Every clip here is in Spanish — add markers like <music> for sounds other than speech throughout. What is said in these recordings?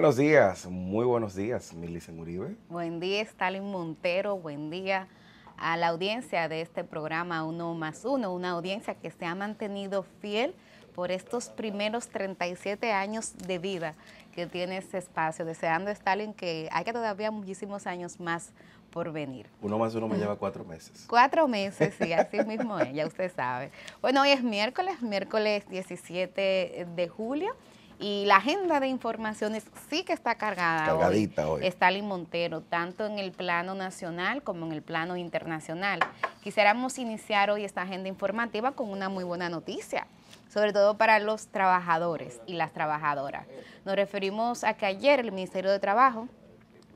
Buenos días, muy buenos días, Milicen Uribe. Buen día, Stalin Montero, buen día a la audiencia de este programa Uno más Uno, una audiencia que se ha mantenido fiel por estos primeros 37 años de vida que tiene este espacio, deseando Stalin que haya todavía muchísimos años más por venir. Uno más uno me lleva cuatro meses. Cuatro meses, sí, así <laughs> mismo es, ya usted sabe. Bueno, hoy es miércoles, miércoles 17 de julio y la agenda de informaciones sí que está cargada. Cargadita hoy. Está Stalin Montero, tanto en el plano nacional como en el plano internacional. Quisiéramos iniciar hoy esta agenda informativa con una muy buena noticia sobre todo para los trabajadores y las trabajadoras. Nos referimos a que ayer el Ministerio de Trabajo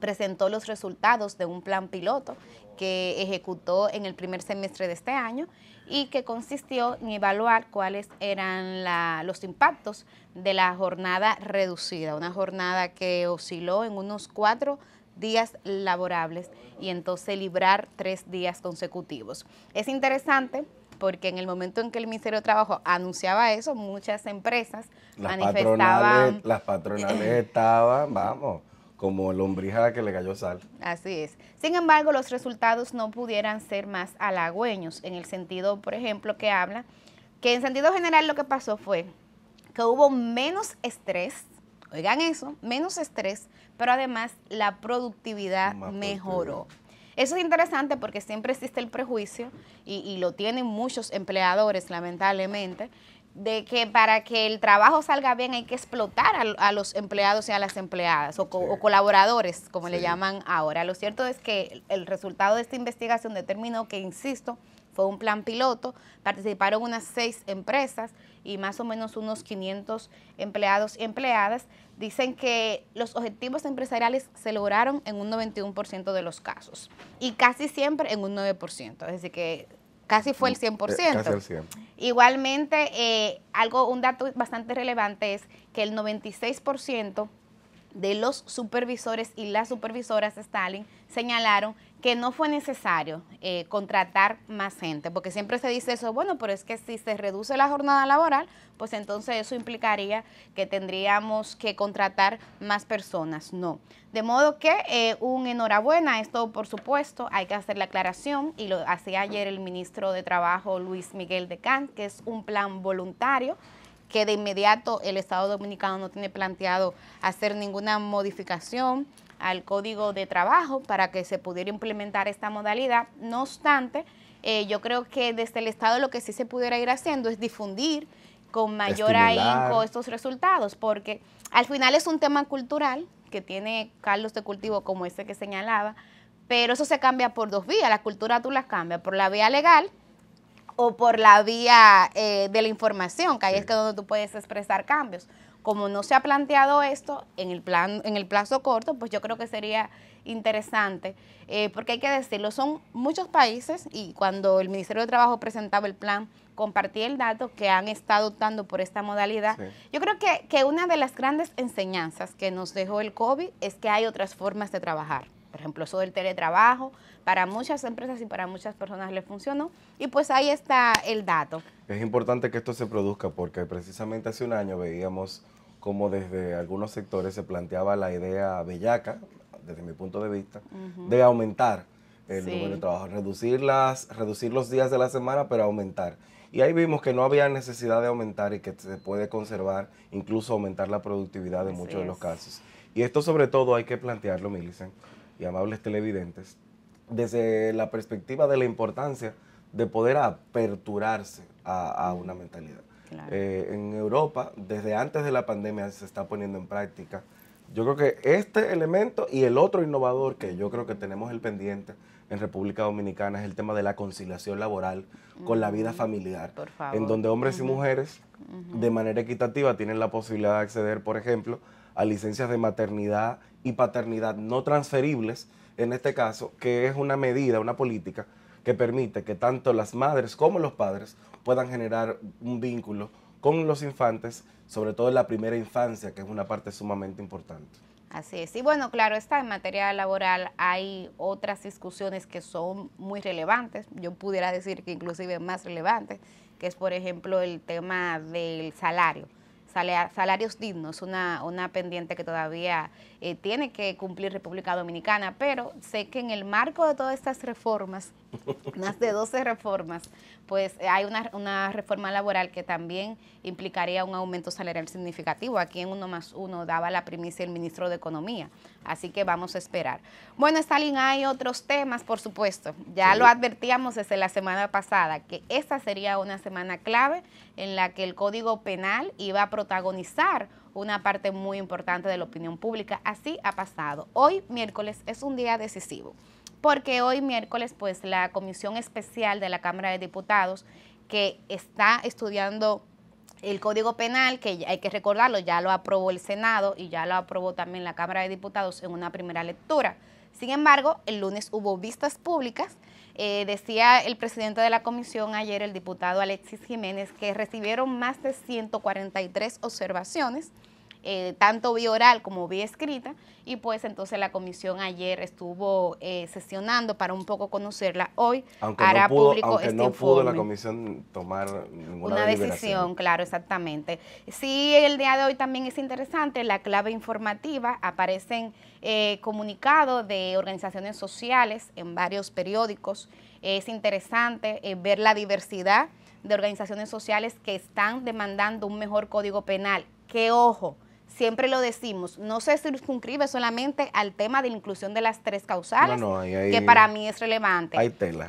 presentó los resultados de un plan piloto que ejecutó en el primer semestre de este año y que consistió en evaluar cuáles eran los impactos de la jornada reducida, una jornada que osciló en unos cuatro días laborables y entonces librar tres días consecutivos. Es interesante porque en el momento en que el Ministerio de Trabajo anunciaba eso, muchas empresas manifestaban... las patronales <clears throat> estaban, vamos como lombrija que le cayó sal. Así es. Sin embargo, los resultados no pudieran ser más halagüeños, en el sentido, por ejemplo, que habla, que en sentido general lo que pasó fue que hubo menos estrés, oigan eso, menos estrés, pero además la productividad mejoró. Eso es interesante porque siempre existe el prejuicio y lo tienen muchos empleadores, lamentablemente, de que para que el trabajo salga bien hay que explotar a, los empleados y a las empleadas o, colaboradores, como le llaman ahora. Lo cierto es que el resultado de esta investigación determinó que, insisto, fue un plan piloto, participaron unas seis empresas y más o menos unos 500 empleados y empleadas. Dicen que los objetivos empresariales se lograron en un 91% de los casos y casi siempre en un 9%. Es decir, que Casi fue el 100%. Mm, eh, casi el 100. Igualmente, eh, algo, un dato bastante relevante es que el 96% de los supervisores y las supervisoras de Stalin señalaron que no fue necesario eh, contratar más gente, porque siempre se dice eso, bueno, pero es que si se reduce la jornada laboral, pues entonces eso implicaría que tendríamos que contratar más personas. No. De modo que eh, un enhorabuena, esto por supuesto, hay que hacer la aclaración, y lo hacía ayer el ministro de Trabajo Luis Miguel de Can, que es un plan voluntario que de inmediato el Estado Dominicano no tiene planteado hacer ninguna modificación al código de trabajo para que se pudiera implementar esta modalidad. No obstante, eh, yo creo que desde el Estado lo que sí se pudiera ir haciendo es difundir con mayor ahínco estos resultados, porque al final es un tema cultural que tiene Carlos de cultivo como ese que señalaba, pero eso se cambia por dos vías, la cultura tú la cambias por la vía legal, o por la vía eh, de la información, que ahí es que donde tú puedes expresar cambios. Como no se ha planteado esto en el, plan, en el plazo corto, pues yo creo que sería interesante, eh, porque hay que decirlo, son muchos países y cuando el Ministerio de Trabajo presentaba el plan, compartí el dato que han estado optando por esta modalidad. Yo creo que, que una de las grandes enseñanzas que nos dejó el COVID es que hay otras formas de trabajar. Por ejemplo, eso del teletrabajo, para muchas empresas y para muchas personas le funcionó. Y pues ahí está el dato. Es importante que esto se produzca porque precisamente hace un año veíamos cómo desde algunos sectores se planteaba la idea bellaca, desde mi punto de vista, de aumentar el número de trabajo, reducir, reducir los días de la semana, pero aumentar. Y ahí vimos que no había necesidad de aumentar y que se puede conservar, incluso aumentar la productividad en muchos de los casos. Y esto sobre todo hay que plantearlo, milicen y amables televidentes, desde la perspectiva de la importancia de poder aperturarse a, una mentalidad. Eh, en Europa, desde antes de la pandemia, se está poniendo en práctica. Yo creo que este elemento y el otro innovador que yo creo que tenemos el pendiente en República Dominicana es el tema de la conciliación laboral con la vida mm, familiar, en donde hombres y mujeres de manera equitativa tienen la posibilidad de acceder, por ejemplo, a licencias de maternidad y paternidad no transferibles, en este caso, que es una medida, una política que permite que tanto las madres como los padres puedan generar un vínculo con los infantes, sobre todo en la primera infancia, que es una parte sumamente importante. Así es. Y bueno, claro, está en materia laboral hay otras discusiones que son muy relevantes, yo pudiera decir que inclusive más relevantes, que es por ejemplo el tema del salario salarios dignos, una, una pendiente que todavía eh, tiene que cumplir República Dominicana, pero sé que en el marco de todas estas reformas <laughs> más de 12 reformas, pues eh, hay una, una, reforma laboral que también implicaría un aumento salarial significativo. Aquí en uno más uno daba la primicia el ministro de Economía, así que vamos a esperar. Bueno, Stalin, hay otros temas, por supuesto. Ya lo advertíamos desde la semana pasada, que esta sería una semana clave en la que el Código Penal iba a protagonizar una parte muy importante de la opinión pública. Así ha pasado. Hoy, miércoles, es un día decisivo porque hoy miércoles pues la Comisión Especial de la Cámara de Diputados que está estudiando el Código Penal, que hay que recordarlo, ya lo aprobó el Senado y ya lo aprobó también la Cámara de Diputados en una primera lectura. Sin embargo, el lunes hubo vistas públicas. Eh, decía el presidente de la comisión ayer, el diputado Alexis Jiménez, que recibieron más de 143 observaciones eh, tanto vía oral como vía escrita, y pues entonces la comisión ayer estuvo eh, sesionando para un poco conocerla. Hoy aunque no pudo, público aunque este no pudo la comisión tomar ninguna Una decisión, claro, exactamente. Sí, el día de hoy también es interesante la clave informativa. Aparecen eh, comunicados de organizaciones sociales en varios periódicos. Es interesante ver la diversidad de organizaciones sociales que están demandando un mejor código penal. qué ojo, siempre lo decimos, no se circunscribe solamente al tema de la inclusión de las tres causales, que para mí es relevante.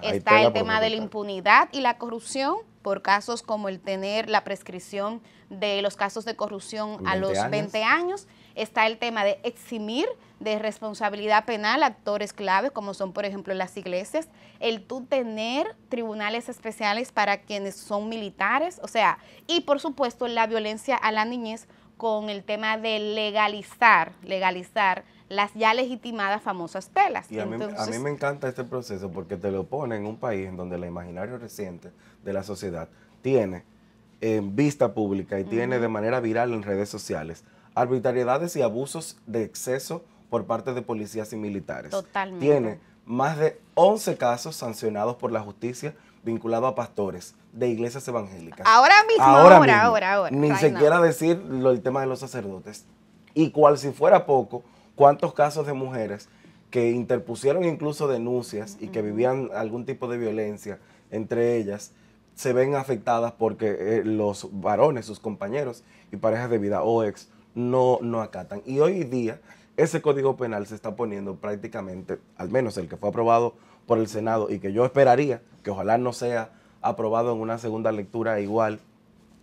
Está el tema de la impunidad y la corrupción por casos como el tener la prescripción de los casos de corrupción a los 20 años. Está el tema de eximir de responsabilidad penal actores claves, como son, por ejemplo, las iglesias, el tú tener tribunales especiales para quienes son militares, o sea, y por supuesto la violencia a la niñez con el tema de legalizar, legalizar las ya legitimadas famosas telas. Y a, mí, me encanta este proceso porque te lo pone en un país en donde el imaginario reciente de la sociedad tiene en eh, vista pública y tiene de manera viral en redes sociales arbitrariedades y abusos de exceso por parte de policías y militares. Totalmente. Tiene más de 11 casos sancionados por la justicia vinculado a pastores de iglesias evangélicas. Ahora mismo, ahora, ahora, ahora, Ni siquiera decir lo, el tema de los sacerdotes. Y cual si fuera poco, cuántos casos de mujeres que interpusieron incluso denuncias y que vivían algún tipo de violencia entre ellas, se ven afectadas porque eh, los varones, sus compañeros y parejas de vida o ex no, no acatan. Y hoy día ese código penal se está poniendo prácticamente, al menos el que fue aprobado por el Senado y que yo esperaría que ojalá no sea aprobado en una segunda lectura igual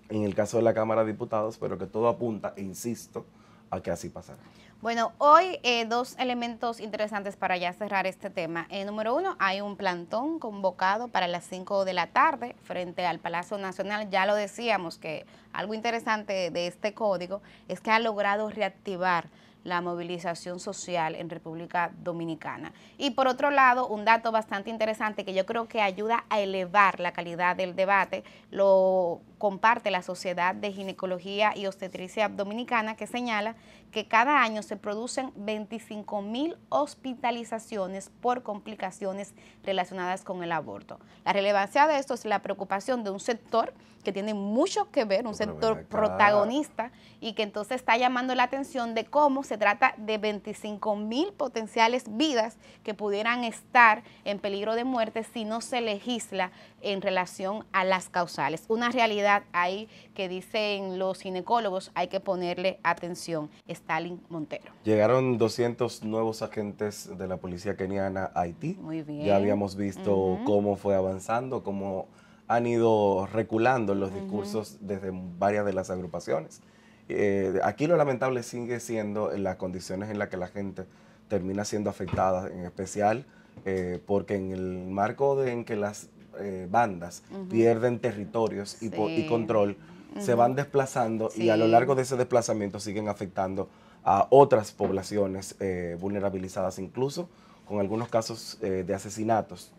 en el caso de la Cámara de Diputados, pero que todo apunta, insisto, a que así pasará. Bueno, hoy eh, dos elementos interesantes para ya cerrar este tema. Eh, número uno, hay un plantón convocado para las 5 de la tarde frente al Palacio Nacional. Ya lo decíamos que algo interesante de este código es que ha logrado reactivar la movilización social en República Dominicana. Y por otro lado, un dato bastante interesante que yo creo que ayuda a elevar la calidad del debate, lo comparte la Sociedad de Ginecología y Obstetricia Dominicana, que señala que cada año se producen 25 mil hospitalizaciones por complicaciones relacionadas con el aborto. La relevancia de esto es la preocupación de un sector que tiene mucho que ver, un sector protagonista, y que entonces está llamando la atención de cómo se trata de 25 mil potenciales vidas que pudieran estar en peligro de muerte si no se legisla en relación a las causales. Una realidad hay que dicen los ginecólogos hay que ponerle atención. Stalin Montero. Llegaron 200 nuevos agentes de la policía keniana a Haití. Muy bien. Ya habíamos visto cómo fue avanzando, cómo han ido reculando los discursos desde varias de las agrupaciones. Eh, aquí lo lamentable sigue siendo las condiciones en las que la gente termina siendo afectada, en especial eh, porque en el marco de en que las eh, bandas, pierden territorios y, control, se van desplazando y a lo largo de ese desplazamiento siguen afectando a otras poblaciones eh, vulnerabilizadas, incluso con algunos casos eh, de asesinatos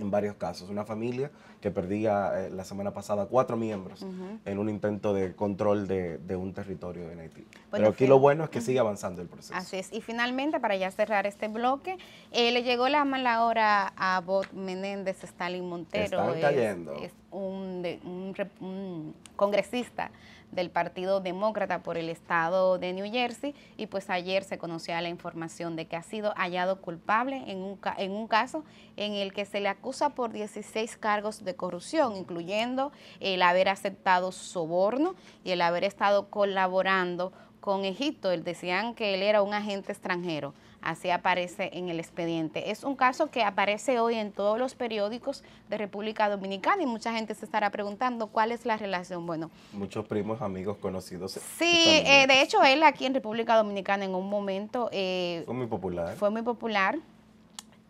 en varios casos. Una familia que perdía eh, la semana pasada cuatro miembros en un intento de control de, un territorio en Haití. Pero aquí lo bueno es que sigue avanzando el proceso. Así es. Y finalmente, para ya cerrar este bloque, eh, le llegó la mala hora a Bot Menéndez Stalin Montero. Es, un congresista del Partido Demócrata por el estado de New Jersey y pues ayer se conocía la información de que ha sido hallado culpable en un, en un caso en el que se le acusa por 16 cargos de corrupción, incluyendo el haber aceptado soborno y el haber estado colaborando con Egipto. Él decían que él era un agente extranjero. Así aparece en el expediente. Es un caso que aparece hoy en todos los periódicos de República Dominicana y mucha gente se estará preguntando cuál es la relación. Bueno, muchos primos, amigos, conocidos. Sí, eh, de hecho él aquí en República Dominicana en un momento eh, fue muy popular. Fue muy popular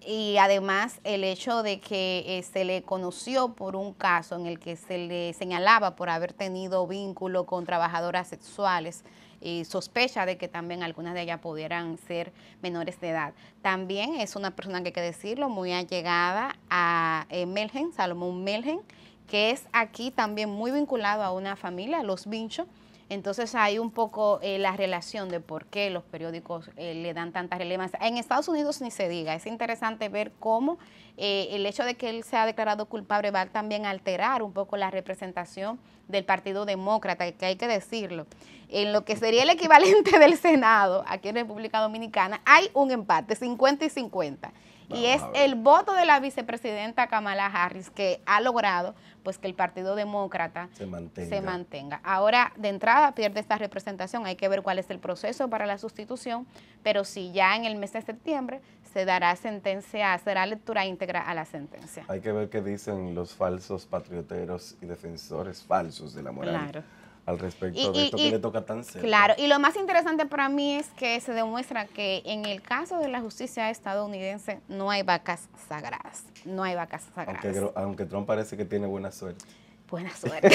y además el hecho de que eh, se le conoció por un caso en el que se le señalaba por haber tenido vínculo con trabajadoras sexuales y sospecha de que también algunas de ellas pudieran ser menores de edad. También es una persona que hay que decirlo, muy allegada a eh, Melgen, Salomón Melgen, que es aquí también muy vinculado a una familia, los Vincho, entonces hay un poco eh, la relación de por qué los periódicos eh, le dan tanta relevancia. En Estados Unidos ni se diga, es interesante ver cómo eh, el hecho de que él se sea declarado culpable va también a alterar un poco la representación del Partido Demócrata, que hay que decirlo. En lo que sería el equivalente <laughs> del Senado aquí en República Dominicana hay un empate, 50 y 50 y es el voto de la vicepresidenta Kamala Harris que ha logrado pues que el Partido Demócrata se mantenga. Ahora, de entrada, pierde esta representación. Hay que ver cuál es el proceso para la sustitución, pero si ya en el mes de septiembre se dará sentencia, será lectura íntegra a la sentencia. Hay que ver qué dicen los falsos patrioteros y defensores falsos de la moral. Claro al respecto de esto que le toca tan serio. Claro, y lo más interesante para mí es que se demuestra que en el caso de la justicia estadounidense no hay vacas sagradas, no hay vacas sagradas. Aunque, Trump parece que tiene buena suerte. Buena <laughs> suerte.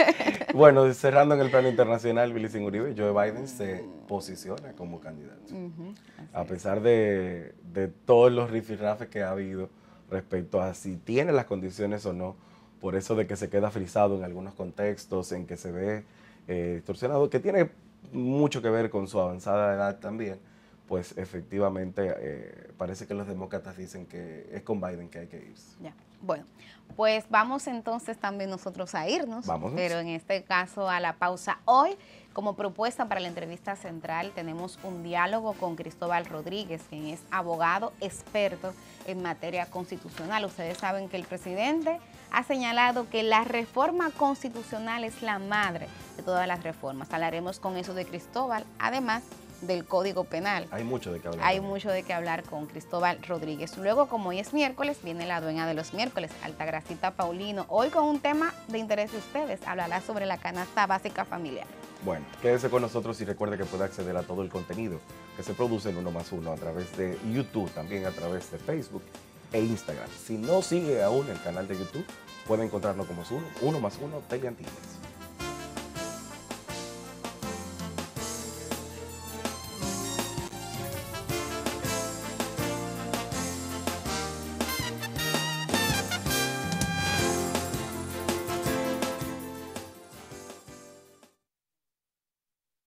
<laughs> bueno, cerrando en el plano internacional, Billy Uribe, Joe Biden se posiciona como candidato. a pesar de, de, todos los rifirrafes que ha habido respecto a si tiene las condiciones o no por eso de que se queda frisado en algunos contextos, en que se ve eh, distorsionado, que tiene mucho que ver con su avanzada edad también, pues efectivamente eh, parece que los demócratas dicen que es con Biden que hay que irse. Bueno, pues vamos entonces también nosotros a irnos, pero en este caso a la pausa hoy. Como propuesta para la entrevista central tenemos un diálogo con Cristóbal Rodríguez, quien es abogado experto en materia constitucional. Ustedes saben que el presidente ha señalado que la reforma constitucional es la madre de todas las reformas. Hablaremos con eso de Cristóbal. Además, del Código Penal. Hay mucho de qué hablar. Hay mucho de qué hablar con Cristóbal Rodríguez. Luego, como hoy es miércoles, viene la dueña de los miércoles, Altagracita Paulino. Hoy con un tema de interés de ustedes, hablará sobre la canasta básica familiar. Bueno, quédese con nosotros y recuerde que puede acceder a todo el contenido que se produce en Uno Más Uno a través de YouTube, también a través de Facebook e Instagram. Si no sigue aún el canal de YouTube, puede encontrarnos como Uno, uno Más Uno Teleantillas.